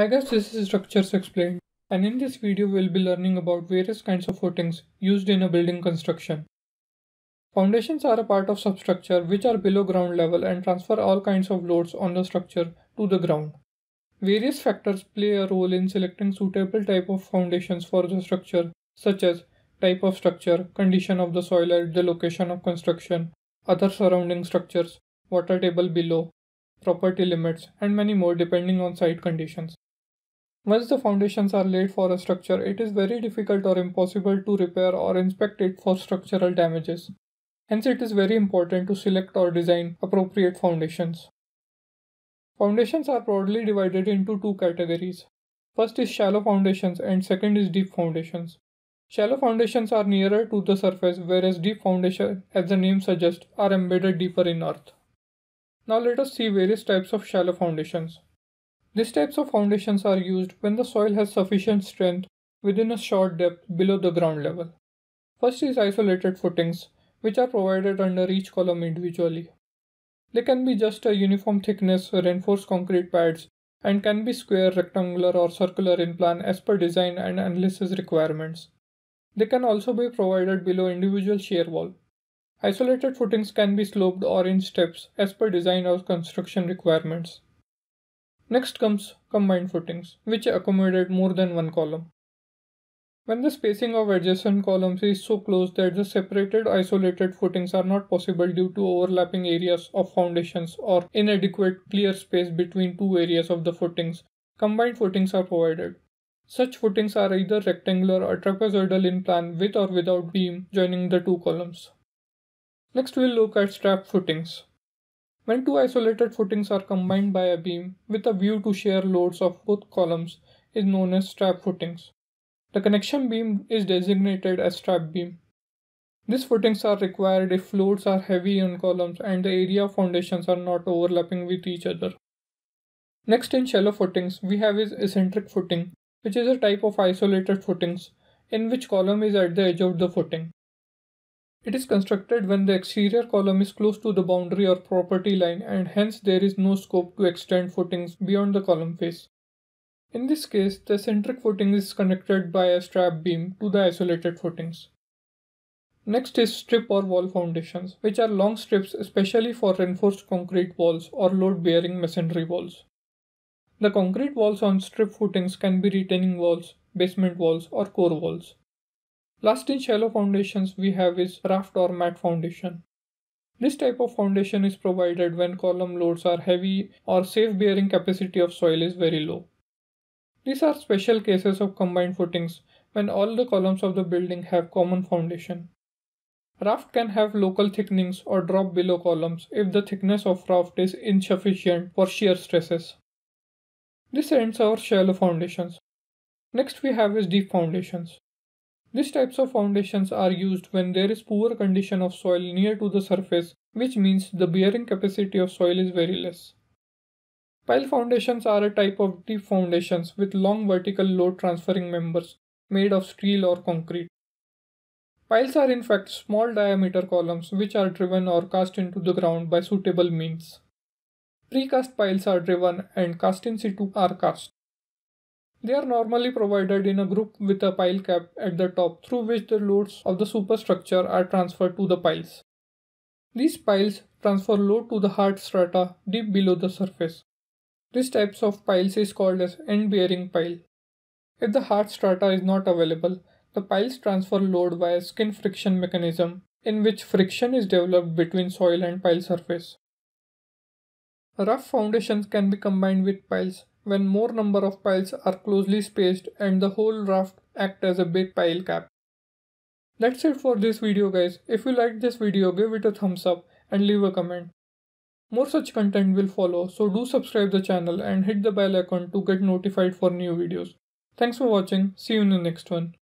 I guess this is Structures Explained and in this video we'll be learning about various kinds of footings used in a building construction. Foundations are a part of substructure which are below ground level and transfer all kinds of loads on the structure to the ground. Various factors play a role in selecting suitable type of foundations for the structure such as type of structure, condition of the soil at the location of construction, other surrounding structures, water table below, property limits and many more depending on site conditions. Once the foundations are laid for a structure, it is very difficult or impossible to repair or inspect it for structural damages. Hence, it is very important to select or design appropriate foundations. Foundations are broadly divided into two categories. First is shallow foundations and second is deep foundations. Shallow foundations are nearer to the surface whereas deep foundations, as the name suggests, are embedded deeper in earth. Now let us see various types of shallow foundations. These types of foundations are used when the soil has sufficient strength within a short depth below the ground level. First is isolated footings, which are provided under each column individually. They can be just a uniform thickness reinforced concrete pads and can be square, rectangular or circular in plan as per design and analysis requirements. They can also be provided below individual shear wall. Isolated footings can be sloped or in steps as per design or construction requirements. Next comes combined footings, which accommodate more than one column. When the spacing of adjacent columns is so close that the separated isolated footings are not possible due to overlapping areas of foundations or inadequate clear space between two areas of the footings, combined footings are provided. Such footings are either rectangular or trapezoidal in plan with or without beam joining the two columns. Next we'll look at strap footings. When two isolated footings are combined by a beam with a view to share loads of both columns is known as strap footings. The connection beam is designated as strap beam. These footings are required if loads are heavy on columns and the area of foundations are not overlapping with each other. Next in shallow footings we have is eccentric footing which is a type of isolated footings in which column is at the edge of the footing. It is constructed when the exterior column is close to the boundary or property line and hence there is no scope to extend footings beyond the column face. In this case, the centric footing is connected by a strap beam to the isolated footings. Next is strip or wall foundations, which are long strips especially for reinforced concrete walls or load-bearing masonry walls. The concrete walls on strip footings can be retaining walls, basement walls, or core walls. Last in shallow foundations we have is raft or mat foundation. This type of foundation is provided when column loads are heavy or safe bearing capacity of soil is very low. These are special cases of combined footings when all the columns of the building have common foundation. Raft can have local thickenings or drop below columns if the thickness of raft is insufficient for shear stresses. This ends our shallow foundations. Next we have is deep foundations. These types of foundations are used when there is poor condition of soil near to the surface, which means the bearing capacity of soil is very less. Pile foundations are a type of deep foundations with long vertical load transferring members made of steel or concrete. Piles are in fact small diameter columns which are driven or cast into the ground by suitable means. Precast piles are driven and cast in situ are cast. They are normally provided in a group with a pile cap at the top through which the loads of the superstructure are transferred to the piles. These piles transfer load to the hard strata deep below the surface. This type of piles is called as end bearing pile. If the hard strata is not available, the piles transfer load via skin friction mechanism in which friction is developed between soil and pile surface. Rough foundations can be combined with piles when more number of piles are closely spaced and the whole raft act as a big pile cap. That's it for this video guys. If you liked this video give it a thumbs up and leave a comment. More such content will follow so do subscribe the channel and hit the bell icon to get notified for new videos. Thanks for watching. See you in the next one.